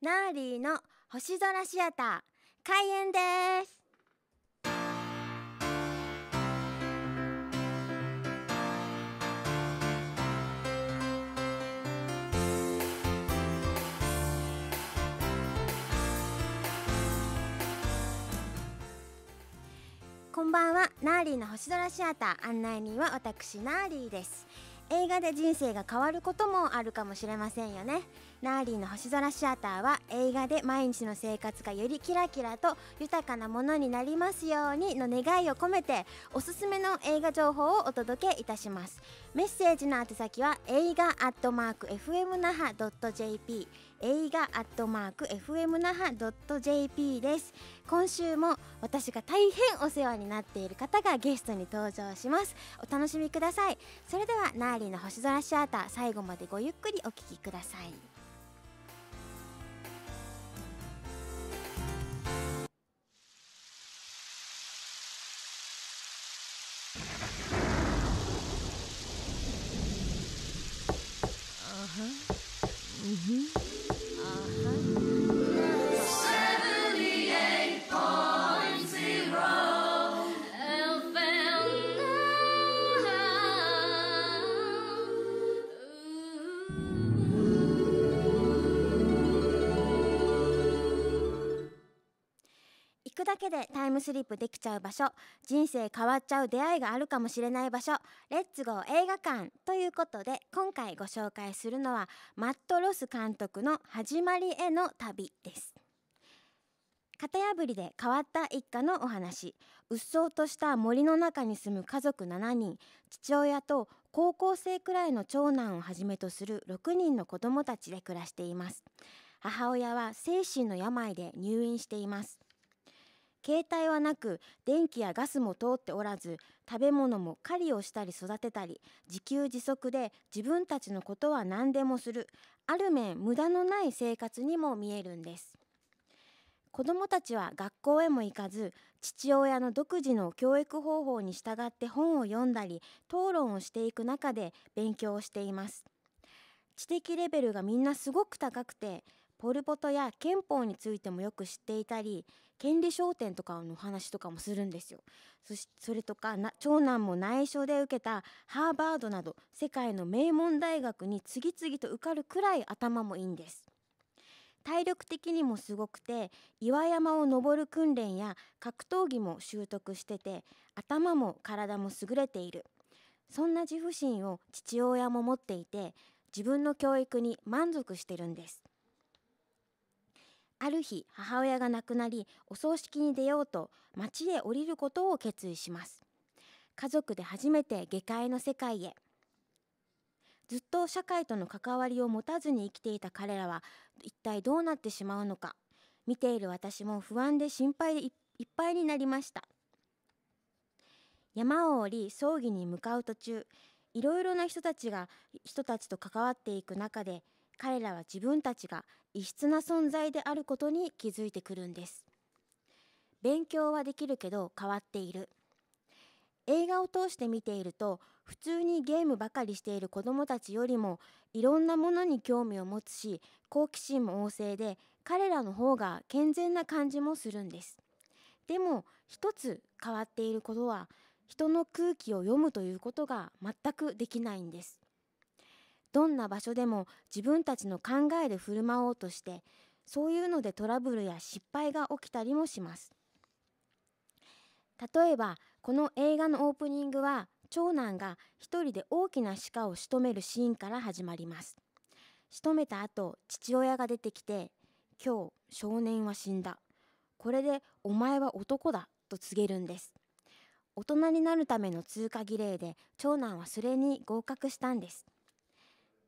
ナーリーの星空シアター開演ですんばんはナーリーの星空シアター案内人は私ナーリーです映画で人生が変わることもあるかもしれませんよねナーリーの星空シアターは映画で毎日の生活がよりキラキラと豊かなものになりますようにの願いを込めておすすめの映画情報をお届けいたしますメッセージの宛先は映画アットマーク FM 那覇 .jp 映画アットマーク FM 那覇 .jp です今週も私が大変お世話になっている方がゲストに登場しますお楽しみくださいそれではナーリーの星空シアター最後までごゆっくりお聴きください行くだけでタイムスリップできちゃう場所人生変わっちゃう出会いがあるかもしれない場所レッツゴー映画館ということで今回ご紹介するのはマット・ロス監督の「始まりへの旅」です。型破りで変わった一家のお話うっそうとした森の中に住む家族7人父親と高校生くらいの長男をはじめとする6人の子どもたちで暮らしています母親は精神の病で入院しています携帯はなく電気やガスも通っておらず食べ物も狩りをしたり育てたり自給自足で自分たちのことは何でもするある面無駄のない生活にも見えるんです子どもたちは学校へも行かず父親の独自の教育方法に従って本を読んだり討論をしていく中で勉強をしています知的レベルがみんなすごく高くてポル・ポトや憲法についてもよく知っていたり権利商店とかの話とかもするんですよそしそれとか長男も内緒で受けたハーバードなど世界の名門大学に次々と受かるくらい頭もいいんです体力的にもすごくて岩山を登る訓練や格闘技も習得してて頭も体も優れているそんな自負心を父親も持っていて自分の教育に満足してるんですある日母親が亡くなりお葬式に出ようと町へ降りることを決意します家族で初めて下界の世界へずっと社会との関わりを持たずに生きていた彼らは一体どうなってしまうのか見ている私も不安で心配でいっぱいになりました山を降り葬儀に向かう途中いろいろな人たちが人たちと関わっていく中で彼らは自分たちが異質な存在であることに気づいてくるんです勉強はできるけど変わっている映画を通して見ていると普通にゲームばかりしている子どもたちよりもいろんなものに興味を持つし好奇心も旺盛で彼らの方が健全な感じもするんですでも一つ変わっていることは人の空気を読むということが全くできないんですどんな場所でも自分たちの考えで振る舞おうとしてそういうのでトラブルや失敗が起きたりもします例えばこの映画のオープニングは長男が一人で大きな鹿を仕留めるシーンから始まります仕留めた後父親が出てきて「今日少年は死んだこれでお前は男だ」と告げるんです大人になるための通過儀礼で長男はそれに合格したんです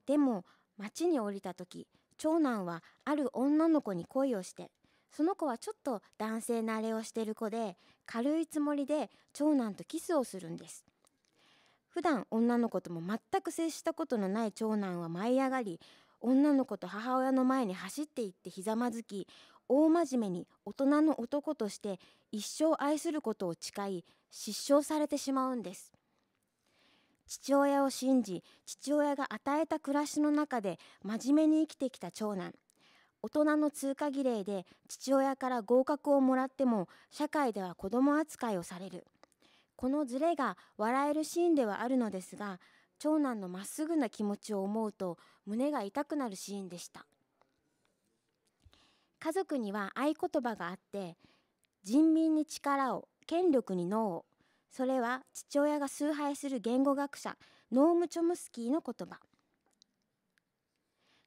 でも町に降りた時長男はある女の子に恋をしてその子はちょっと男性慣れをしてる子で軽いつもりで長男とキスをするんです普段女の子とも全く接したことのない長男は舞い上がり女の子と母親の前に走っていってひざまずき大真面目に大人の男として一生愛することを誓い失笑されてしまうんです父親を信じ父親が与えた暮らしの中で真面目に生きてきた長男大人の通過儀礼で父親から合格をもらっても社会では子供扱いをされるこのズレが笑えるシーンではあるのですが長男のまっすぐな気持ちを思うと胸が痛くなるシーンでした家族には合言葉があって人民に力を権力に脳をそれは父親が崇拝する言語学者ノーム・チョムスキーの言葉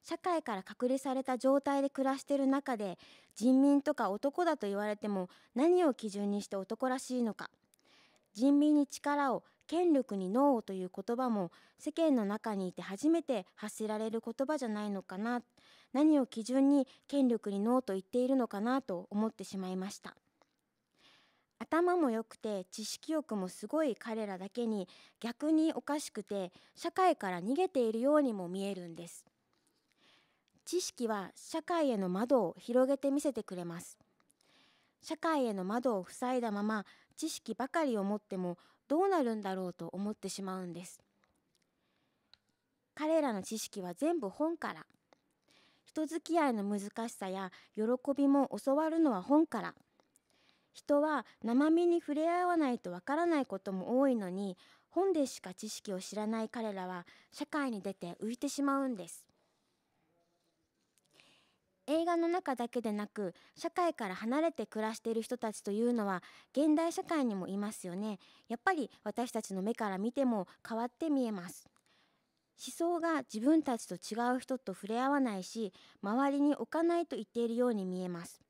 社会から隔離された状態で暮らしている中で人民とか男だと言われても何を基準にして男らしいのか人民に力を権力に脳をという言葉も世間の中にいて初めて発せられる言葉じゃないのかな何を基準に権力に脳と言っているのかなと思ってしまいました頭も良くて知識欲もすごい彼らだけに逆におかしくて社会から逃げているようにも見えるんです知識は社会への窓を広げて見せてくれます社会への窓を塞いだまま知識ばかりを持ってもどうなるんだろうと思ってしまうんです彼らの知識は全部本から人付き合いの難しさや喜びも教わるのは本から人は生身に触れ合わないとわからないことも多いのに本でしか知識を知らない彼らは社会に出て浮いてしまうんです映画の中だけでなく社会から離れて暮らしている人たちというのは現代社会にもいますよねやっぱり私たちの目から見ても変わって見えます思想が自分たちと違う人と触れ合わないし周りに置かないと言っているように見えます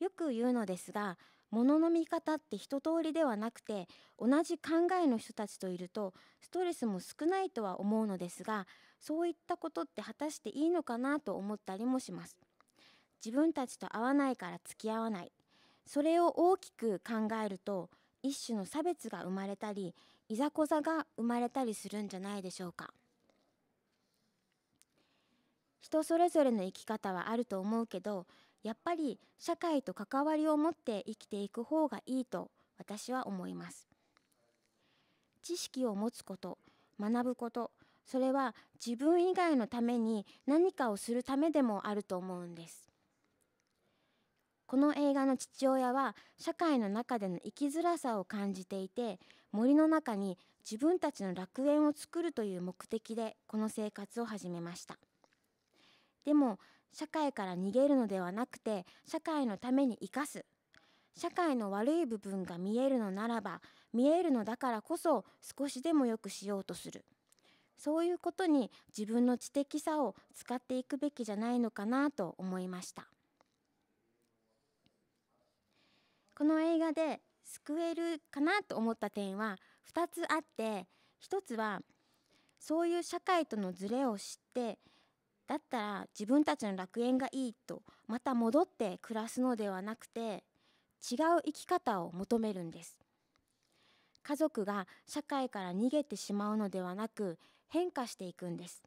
よく言うのですが物の見方って一通りではなくて同じ考えの人たちといるとストレスも少ないとは思うのですがそういったことって果たしていいのかなと思ったりもします自分たちと合わないから付き合わないそれを大きく考えると一種の差別が生まれたりいざこざが生まれたりするんじゃないでしょうか人それぞれの生き方はあると思うけどやっぱり社会と関わりを持って生きていく方がいいと私は思います。知識を持つこと学ぶことそれは自分以外のために何かをするためでもあると思うんです。この映画の父親は社会の中での生きづらさを感じていて森の中に自分たちの楽園を作るという目的でこの生活を始めましたでも社会から逃げるのではなくて社会のために生かす社会の悪い部分が見えるのならば見えるのだからこそ少しでもよくしようとするそういうことに自分の知的さを使っていくべきじゃないのかなと思いましたこの映画で救えるかなと思った点は2つあって1つはそういう社会とのズレを知ってだったら自分たちの楽園がいいとまた戻って暮らすのではなくて違う生き方を求めるんです家族が社会から逃げてしまうのではなく変化していくんです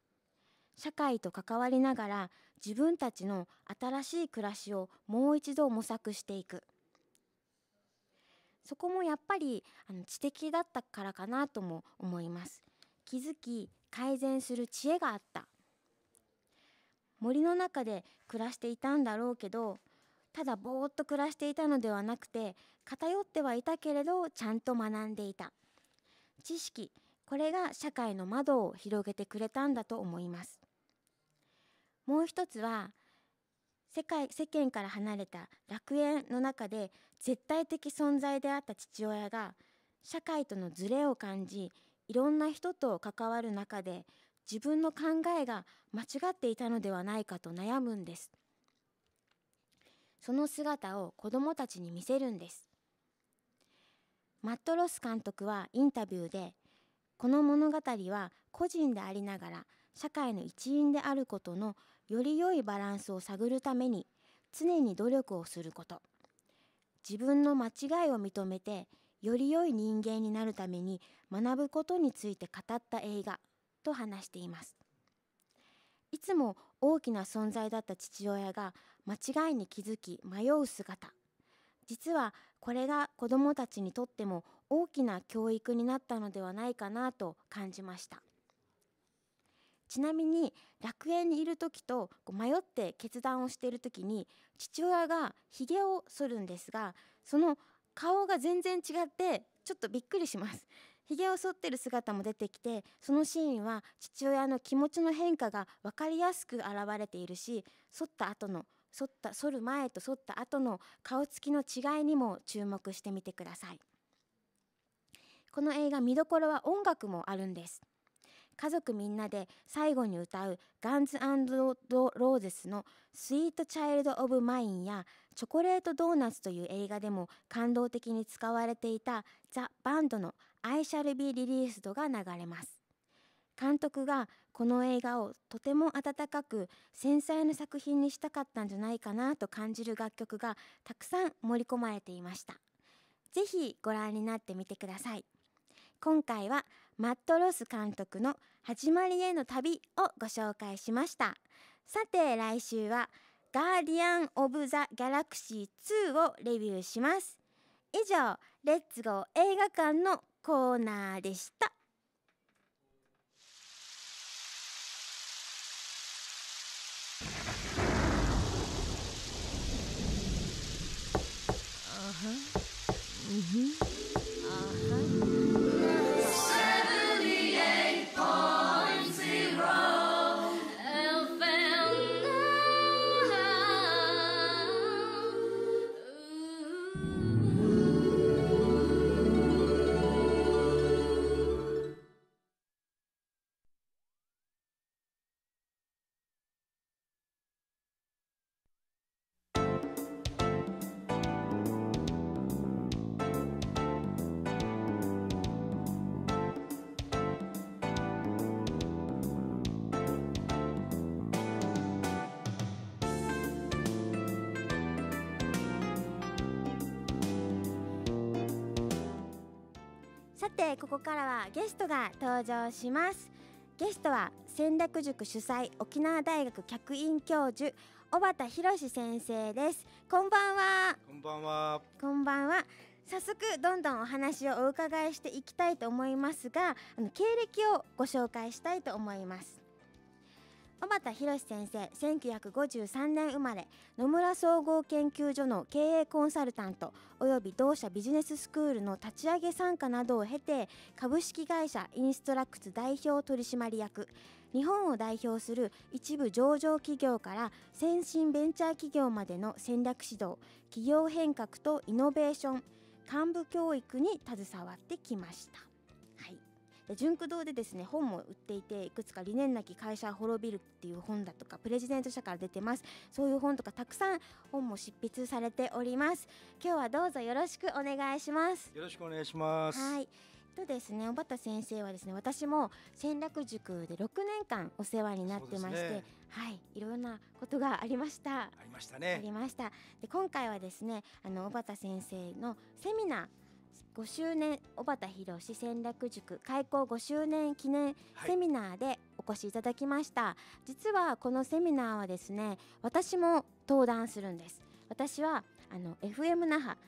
社会と関わりながら自分たちの新しい暮らしをもう一度模索していくそこもやっぱりあの知的だったからかなとも思います気づき改善する知恵があった森の中で暮らしていたんだろうけどただぼーっと暮らしていたのではなくて偏ってはいたけれどちゃんと学んでいた知識これが社会の窓を広げてくれたんだと思いますもう一つは世界世間から離れた楽園の中で絶対的存在であった父親が社会とのズレを感じいろんな人と関わる中で自分の考えが間違っていたのではないかと悩むんです。その姿を子供たちに見せるんです。マット・ロス監督はインタビューでこの物語は個人でありながら社会の一員であることのより良いバランスを探るために常に努力をすること自分の間違いを認めてより良い人間になるために学ぶことについて語った映画と話していますいつも大きな存在だった父親が間違いに気づき迷う姿実はこれが子どもたちにとっても大きな教育になったのではないかなと感じましたちなみに楽園にいる時と迷って決断をしている時に父親がひげを剃るんですがその顔が全然違ってちょっとびっくりします髭を剃ってる姿も出てきてそのシーンは父親の気持ちの変化が分かりやすく表れているし剃った後の剃った剃る前と剃った後の顔つきの違いにも注目してみてくださいこの映画見どころは音楽もあるんです家族みんなで最後に歌うガンズローゼスの「スイート・チャイルド・オブ・マイン」や「チョコレート・ドーナツ」という映画でも感動的に使われていたザ・バンドのアイシャル b リリース e が流れます。監督がこの映画をとても温かく繊細な作品にしたかったんじゃないかなと感じる楽曲がたくさん盛り込まれていました。ぜひご覧になってみてください。今回はマット・ロス監督の「始まりへの旅」をご紹介しました。さて来週は「ガーディアン・オブ・ザ・ギャラクシー2」をレビューします。以上「レッツゴー映画館」のコーナーでした。てここからはゲストが登場しますゲストは戦略塾主催沖縄大学客員教授小畑博先生ですこんばんはこんばんはこんばんは早速どんどんお話をお伺いしていきたいと思いますがあの経歴をご紹介したいと思います小畑博先生1953年生まれ野村総合研究所の経営コンサルタントおよび同社ビジネススクールの立ち上げ参加などを経て株式会社インストラクツ代表取締役日本を代表する一部上場企業から先進ベンチャー企業までの戦略指導企業変革とイノベーション幹部教育に携わってきました。純駆堂でですね本も売っていていくつか「理念なき会社滅びる」っていう本だとかプレジデント社から出てますそういう本とかたくさん本も執筆されております今日はどうぞよろしくお願いしますよろしくお願いしますはいとですね小畑先生はですね私も戦略塾で6年間お世話になってまして、ね、はいいろんなことがありましたありましたねありましたで今回はですねあの小畑先生のセミナー5周年小畑博戦略塾開校5周年記念セミナーでお越しいただきました、はい、実はこのセミナーはですね私も登壇するんです私はあの FM 那覇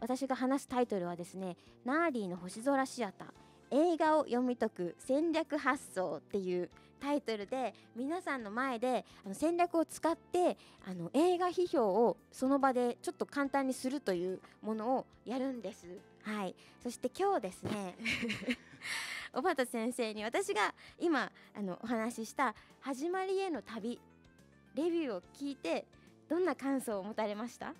私が話すタイトルはですねナーリーの星空シアター映画を読み解く戦略発想っていうタイトルで皆さんの前であの戦略を使ってあの映画批評をその場でちょっと簡単にするというものをやるんです。はい、そして今日ですね 小畑先生に私が今あのお話しした「始まりへの旅」レビューを聞いてどんな感想を持たれました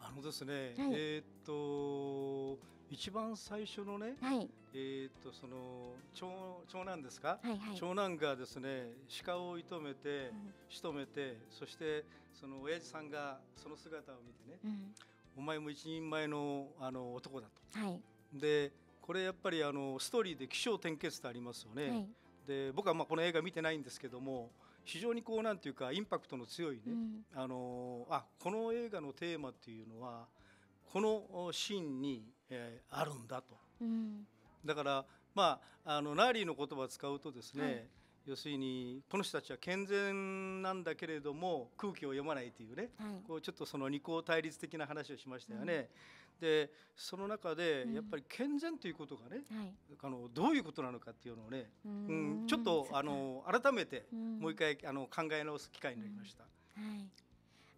あのですね、はい、えっ、と一番最初のね、はい、えっ、とその長長男ですか、はいはい、長男がですね鹿を射止めて、うん、仕留めてそしてその親父さんがその姿を見てね、うんお前も一人前のあの男だと。はい、でこれやっぱりあのストーリーで起承転結ってありますよね。はい、で僕はまあこの映画見てないんですけども非常にこうなんていうかインパクトの強いね、うん、あのあこの映画のテーマっていうのはこのシーンに、えー、あるんだと。うん、だからまあ、あのナーリーの言葉を使うとですね、要するにこの人たちは健全なんだけれども空気を読まないというね、はい、こうちょっとその二項対立的な話をしましたよね。うん、でその中でやっぱり健全ということがね、うん、あのどういうことなのかっていうのをね、うん、ちょっとあの改めてもう一回あの考え直す機会になりました。はい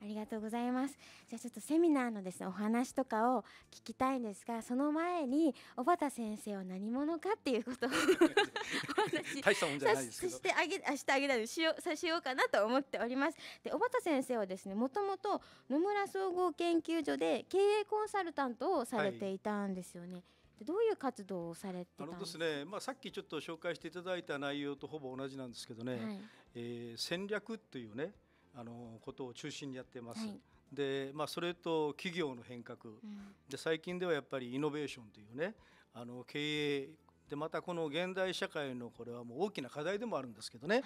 ありがとうございます。じゃあちょっとセミナーのですねお話とかを聞きたいんですが、その前に小畑先生は何者かっていうことを 大したもんじゃないですけど、してあげあしてあげたりしよさしようかなと思っております。で小畑先生はですねもともと野村総合研究所で経営コンサルタントをされていたんですよね。はいどういう活動をされてあですね、まあ、さっきちょっと紹介していただいた内容とほぼ同じなんですけどね、はい、えー、戦略というね、あのことを中心にやってます。はい、でまあ、それと企業の変革、うん、で最近ではやっぱりイノベーションというねあの経営でまたこの現代社会のこれはもう大きな課題でもあるんですけどね、はい、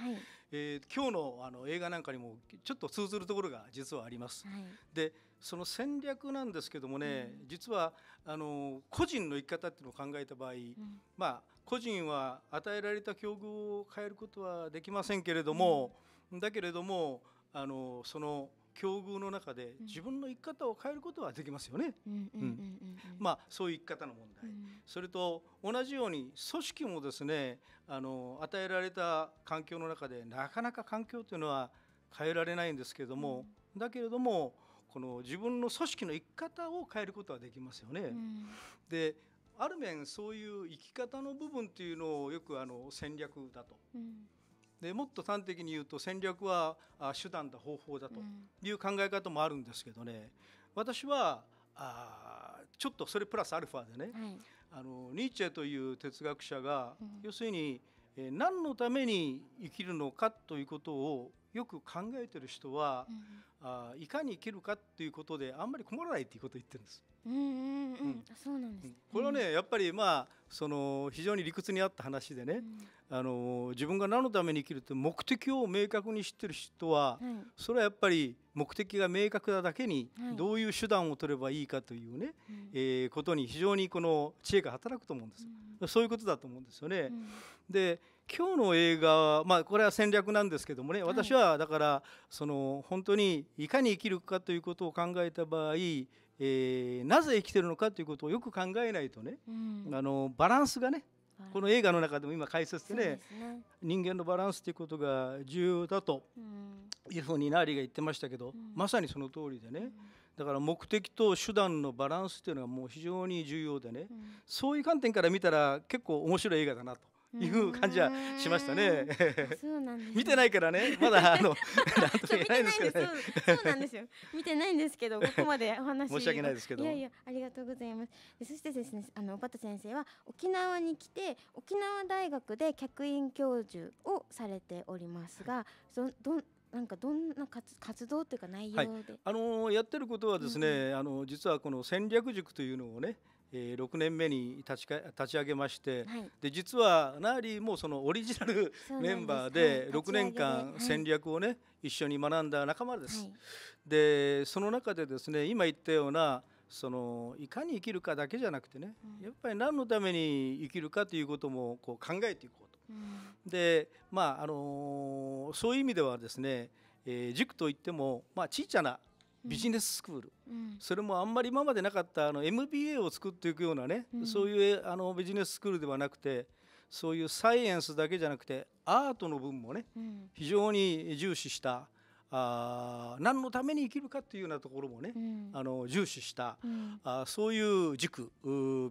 えー、今日のあの映画なんかにもちょっと通ずるところが実はあります。はい、でその戦略なんですけどもね、うん、実はあの個人の生き方っていうのを考えた場合、うん、まあ、個人は与えられた境遇を変えることはできませんけれども、うん、だけれどもあのその境遇の中で自分の生き方を変えることはできますよね。まあそういう生き方の問題、うん、それと同じように組織もですねあの与えられた環境の中でなかなか環境というのは変えられないんですけれども、うん、だけれどもこの自分の組織の生き方を変えることはできますよね。うん、である面そういう生き方の部分っていうのをよくあの戦略だとでもっと端的に言うと戦略は手段だ方法だという考え方もあるんですけどね、私はあちょっとそれプラスアルファでね、はい、あのニーチェという哲学者が、うん、要するに、えー、何のために生きるのかということをよく考えてる人は、うん、あいかに生きるかということであんまり困らないということを言ってるんです。うんうんうん、うん、そうなんです、ね、これはねやっぱりまあその非常に理屈に合った話でね、うん、あの自分が何のために生きるって目的を明確に知ってる人は、はい、それはやっぱり目的が明確なだけに、どういう手段を取ればいいかというね、うえー、ことに非常にこの知恵が働くと思うんです、うん、そういうことだと思うんですよね。で今日の映画は、まあ、これは戦略なんですけどもね私はだから、その本当にいかに生きるかということを考えた場合えー、なぜ生きてるのかということをよく考えないとね、うん、あのバランスがね、はい、この映画の中でも今解説でね、ね、人間のバランスということが重要だというふうにナーリーが言ってましたけど、うん、まさにその通りでね、だから目的と手段のバランスというのがもう非常に重要でね、そういう観点から見たら結構面白い映画だなという感じはしましたね。そうなんです、ね、見てないからね、まだあの なんと言えないんですけど、ね、そうなんですよ。見てないんですけど、ここまでお話申し訳ないですけど。いやいや、ありがとうございます。そしてですね、あのパト先生は沖縄に来て、沖縄大学で客員教授をされておりますが、そどんなんかどんな活活動というか内容で、はい、あのー、やってることはですね、うんうん、あの実はこの戦略塾というのをね、えー、6年目に立ちか立ち上げまして、はい、で実はナーリーもそのオリジナルメンバーで6年間戦略をね、はい、一緒に学んだ仲間です。はい、でその中でですね今言ったようなそのいかに生きるかだけじゃなくてね、うん、やっぱり何のために生きるかということもこう考えていこうと。うん、でまああのー、そういう意味ではですね、えー、塾といっても、まあ、小さなビジネススクール、うん、それもあんまり今までなかったあの MBA を作っていくようなね、うん、そういうあのビジネススクールではなくてそういうサイエンスだけじゃなくてアートの分もね、うん、非常に重視したあ何のために生きるかっていうようなところもね、あの重視した、うん、あそういう塾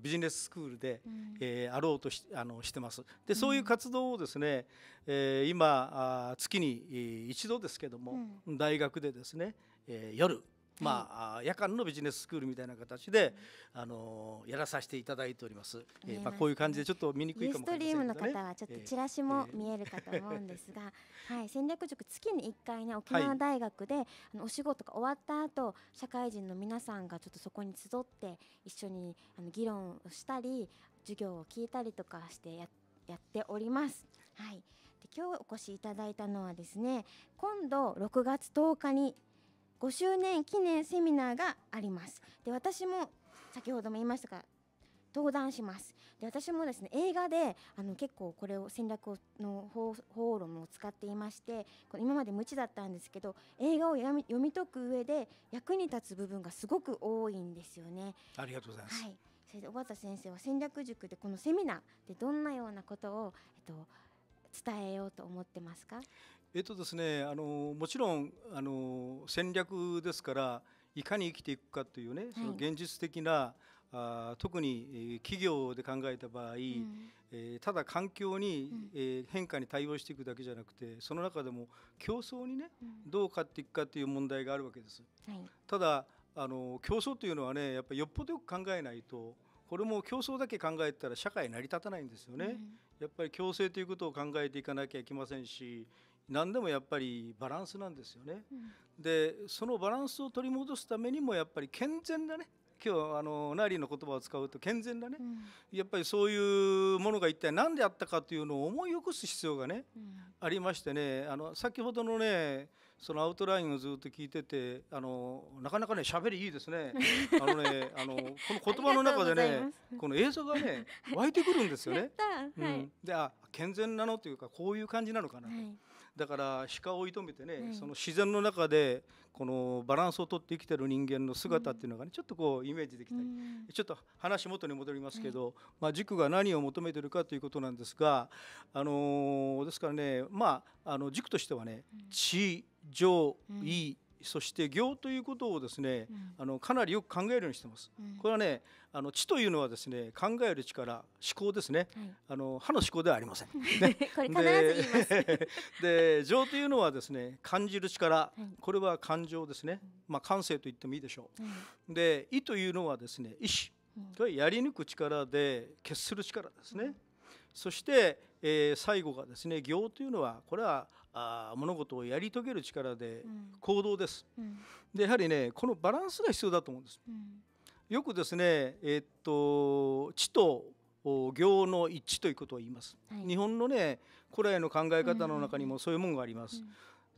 ビジネススクールで、うん、えー、あろうとしあのしてます。でそういう活動をですね、えー、今あ月に一度ですけども、大学でですねえー、夜まあ、夜間のビジネススクールみたいな形で、あのやらさせていただいております。えー、まあこういう感じでちょっと見にくいかもしれません、ね、ストリームの方はちょっとチラシも見えるかと思うんですが、はい、戦略塾月に1回ね沖縄大学で、あのお仕事が終わった後、社会人の皆さんがちょっとそこに集って一緒にあの議論をしたり、授業を聞いたりとかしてややっております。はい。で今日お越しいただいたのはですね、今度6月10日に5周年記念セミナーがありますで私も先ほども言いましたが登壇しますで私もですね映画であの結構これを戦略の方論を使っていましてこの今まで無知だったんですけど映画を読み読み解く上で役に立つ部分がすごく多いんですよね。ありがとうございます、はい、それで小畑先生は戦略塾でこのセミナーでどんなようなことを、えっと、伝えようと思ってますかえっとですね、あのもちろんあの戦略ですからいかに生きていくかというね、その現実的なあ特に企業で考えた場合、うん、えー、ただ環境に、うん、えー、変化に対応していくだけじゃなくてその中でも競争にね、うん、どう勝っていくかという問題があるわけです。はい、ただあの競争というのはねやっぱよっぽどよく考えないとこれも競争だけ考えたら社会成り立たないんですよね。やっぱり共生ということを考えていかなきゃいけませんし何でもやっぱりバランスなんですよね。うん、でそのバランスを取り戻すためにもやっぱり健全だね今日あのナイリーの言葉を使うと健全だね、うん、やっぱりそういうものが一体何であったかというのを思い起こす必要がね、うん、ありましてねあの先ほどのねそのアウトラインをずっと聞いててあのなかなかね喋りいいですね あのねあのこの言葉の中でねこの映像がね湧いてくるんですよね。はい、うん、であ健全なのというかこういう感じなのかなはいだから鹿を射止めてね、うん、その自然の中でこのバランスをとって生きてる人間の姿っていうのがね、ちょっとこうイメージできたり、ちょっと話元に戻りますけど、まあ、塾が何を求めてるかということなんですが、あのー、ですからね、まあ、あの塾としてはね、地上位そして行ということをですね、うん、あのかなりよく考えるようにしてます。うん、これはねあの知というのはですね考える力思考ですね、はい、あの歯の思考ではありません。ね、これ必ず言います。で 情というのはですね感じる力、はい、これは感情ですね、まあ感性と言ってもいいでしょう。で意というのはですね意志これやり抜く力で決する力ですね。そして、えー、最後がですね行というのはこれはあ物事をやり遂げる力で行動です、うん、でやはりねこのバランスが必要だと思うんです、うん、よくですねえー、っと地と行の一致ということを言います、はい、日本のね古来の考え方の中にもそういうものがあります、うん、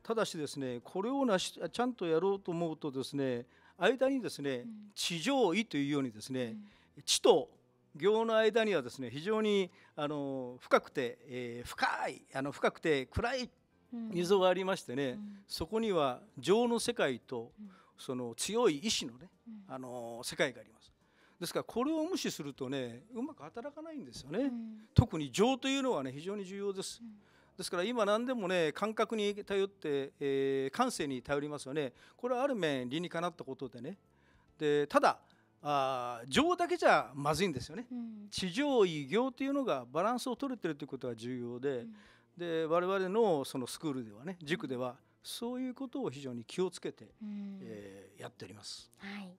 ただしですねこれをなしちゃんとやろうと思うとですね間にですね地上位というようにですね、地と行の間にはですね非常にあの深くて、えー、深いあの深くて暗い溝がありましてね、そこには情の世界とその強い意志のね、あの世界があります。ですからこれを無視するとねうまく働かないんですよね、うん、特に情というのはね非常に重要です、うん、ですから今何でもね感覚に頼って、えー、感性に頼りますよねこれはある面理にかなったことでねでただあ情だけじゃまずいんですよね、うん、地上異行というのがバランスを取れてるということは重要で、で我々のそのスクールではね塾ではそういうことを非常に気をつけて、えー、やっております。はい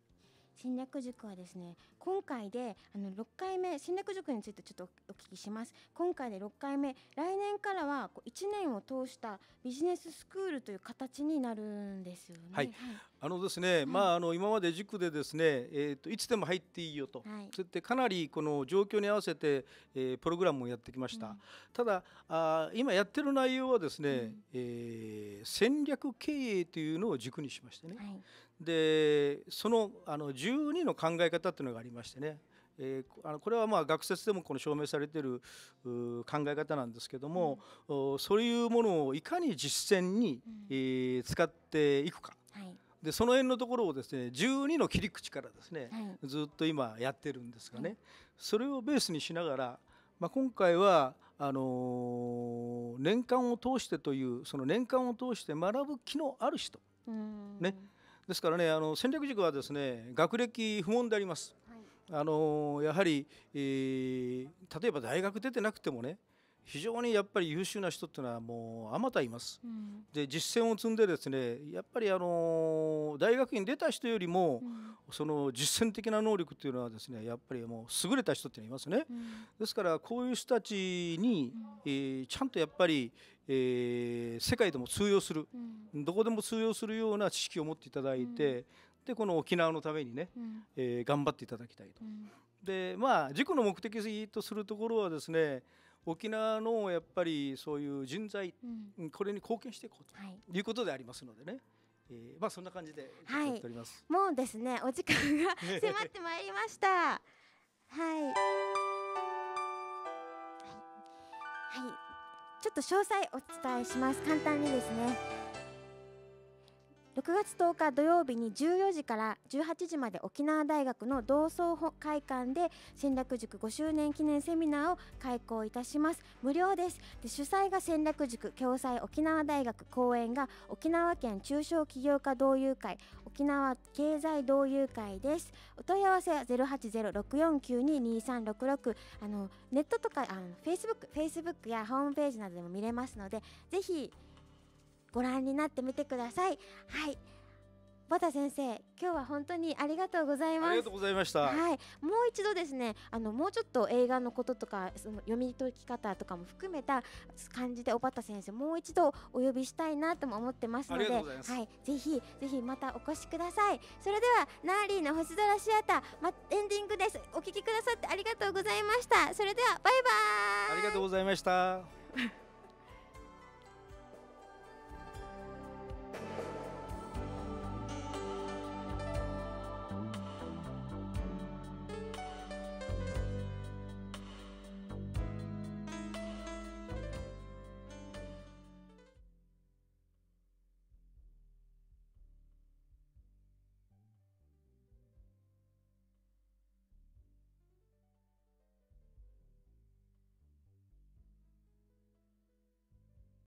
侵略塾はですね今回であの6回目戦略塾についてちょっとお聞きします今回で6回目来年からはこう1年を通したビジネススクールという形になるんですよね。はい、はい、あのですね、はい、まああの今まで塾でですね、えーと、いつでも入っていいよと、はい、そってかなりこの状況に合わせて、えー、プログラムをやってきました。うん、ただあ今やってる内容はですね、うん、えー、戦略経営というのを軸にしましてね、はい、でそのあの12の考え方っていうのがありましてねえー、あのこれはまあ学説でもこの証明されている考え方なんですけども、うん、そういうものをいかに実践に、うん、えー、使っていくか、はい、でその辺のところをですね12の切り口からですね、はい、ずっと今やってるんですがね、はい、それをベースにしながら、まあ、今回はあのー、年間を通してというその年間を通して学ぶ気のある人、うん、ねですからねあの戦略塾はですね学歴不問であります。はい、あのやはり、えー、例えば大学出てなくてもね非常にやっぱり優秀な人っていうのはもうあまたいます、うん、で実践を積んでですねやっぱりあの大学院出た人よりも、うん、その実践的な能力っていうのはですねやっぱりもう優れた人っていますね、うん、ですからこういう人たちに、えー、ちゃんとやっぱり、えー、世界でも通用する、うん、どこでも通用するような知識を持っていただいて、うん、でこの沖縄のためにね、うん、えー、頑張っていただきたいと。でまあ故の目的とするところはですね沖縄のやっぱりそういう人材、これに貢献していこうということでありますのでね。はいえー、まあそんな感じではい、もうですねお時間が 迫ってまいりました。はい。はい。はいちょっと詳細お伝えします簡単にですね6月10日土曜日に14時から18時まで沖縄大学の同窓会館で戦略塾5周年記念セミナーを開講いたします無料ですで主催が戦略塾共催沖縄大学講演が沖縄県中小企業家同友会沖縄経済同友会ですお問い合わせは0806492236あのネットとかあのフェイスブックフェイスブックやホームページなどでも見れますのでぜひご覧になってみてくださいはいボタ先生今日は本当にありがとうございますありがとうございましたはいもう一度ですねあのもうちょっと映画のこととかその読み解き方とかも含めた感じでおばた先生もう一度お呼びしたいなとも思ってますのではいぜひぜひまたお越しくださいそれではナーリーの星空シアターまエンディングですお聞きくださってありがとうございましたそれではバイバイありがとうございました